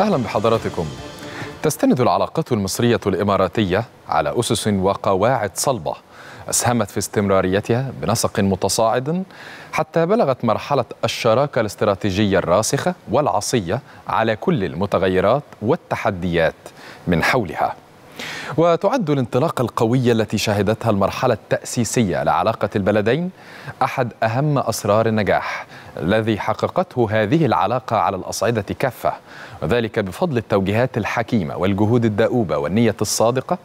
أهلا بحضراتكم تستند العلاقات المصرية الإماراتية على أسس وقواعد صلبة أسهمت في استمراريتها بنسق متصاعد حتى بلغت مرحلة الشراكة الاستراتيجية الراسخة والعصية على كل المتغيرات والتحديات من حولها وتعد الانطلاقة القوية التي شهدتها المرحلة التأسيسية لعلاقة البلدين أحد أهم أسرار النجاح الذي حققته هذه العلاقة على الأصعدة كافة وذلك بفضل التوجيهات الحكيمة والجهود الدؤوبة والنية الصادقة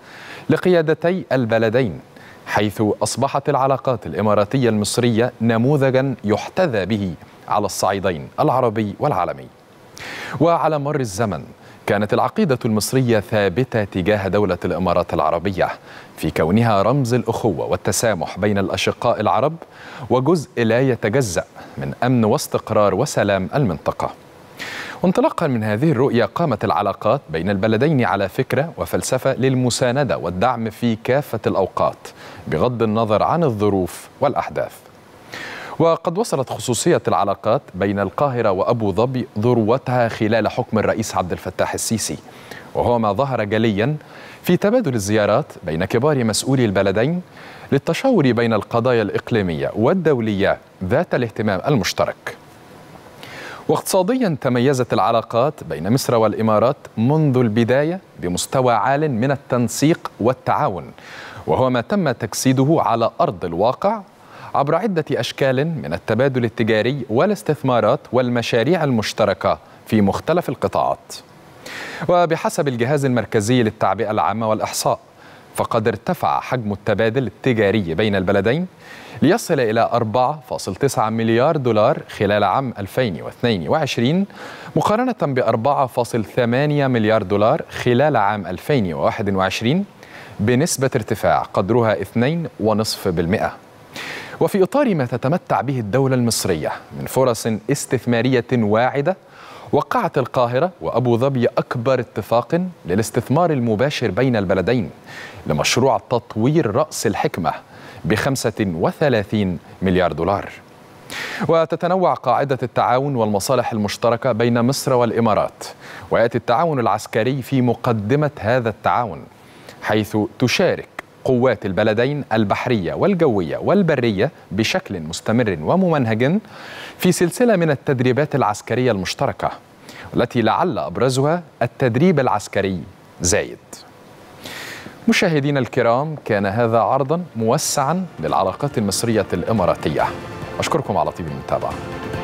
لقيادتي البلدين حيث أصبحت العلاقات الإماراتية المصرية نموذجا يحتذى به على الصعيدين العربي والعالمي وعلى مر الزمن كانت العقيدة المصرية ثابتة تجاه دولة الإمارات العربية في كونها رمز الأخوة والتسامح بين الأشقاء العرب وجزء لا يتجزأ من أمن واستقرار وسلام المنطقة وانطلاقا من هذه الرؤية قامت العلاقات بين البلدين على فكرة وفلسفة للمساندة والدعم في كافة الأوقات بغض النظر عن الظروف والأحداث وقد وصلت خصوصية العلاقات بين القاهرة وأبو ظبي ذروتها خلال حكم الرئيس عبد الفتاح السيسي وهو ما ظهر جليا في تبادل الزيارات بين كبار مسؤولي البلدين للتشاور بين القضايا الإقليمية والدولية ذات الاهتمام المشترك واقتصاديا تميزت العلاقات بين مصر والإمارات منذ البداية بمستوى عال من التنسيق والتعاون وهو ما تم تجسيده على أرض الواقع عبر عدة أشكال من التبادل التجاري والاستثمارات والمشاريع المشتركة في مختلف القطاعات وبحسب الجهاز المركزي للتعبئة العامة والإحصاء فقد ارتفع حجم التبادل التجاري بين البلدين ليصل إلى 4.9 مليار دولار خلال عام 2022 مقارنة ب 4.8 مليار دولار خلال عام 2021 بنسبة ارتفاع قدرها 2.5% وفي إطار ما تتمتع به الدولة المصرية من فرص استثمارية واعدة وقعت القاهرة وأبو ظبي أكبر اتفاق للاستثمار المباشر بين البلدين لمشروع تطوير رأس الحكمة ب 35 مليار دولار وتتنوع قاعدة التعاون والمصالح المشتركة بين مصر والإمارات ويأتي التعاون العسكري في مقدمة هذا التعاون حيث تشارك قوات البلدين البحرية والجوية والبرية بشكل مستمر وممنهج في سلسلة من التدريبات العسكرية المشتركة التي لعل أبرزها التدريب العسكري زايد مشاهدينا الكرام كان هذا عرضا موسعا للعلاقات المصرية الإماراتية أشكركم على طيب المتابعة